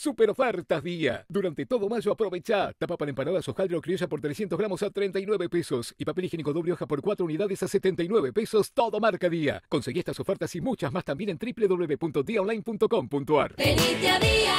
Super ofertas día. Durante todo mayo aprovecha. Tapa para empanadas hojaldre o criolla por 300 gramos a 39 pesos. Y papel higiénico doble hoja por 4 unidades a 79 pesos. Todo marca día. Conseguí estas ofertas y muchas más también en www.diaonline.com.ar. feliz día.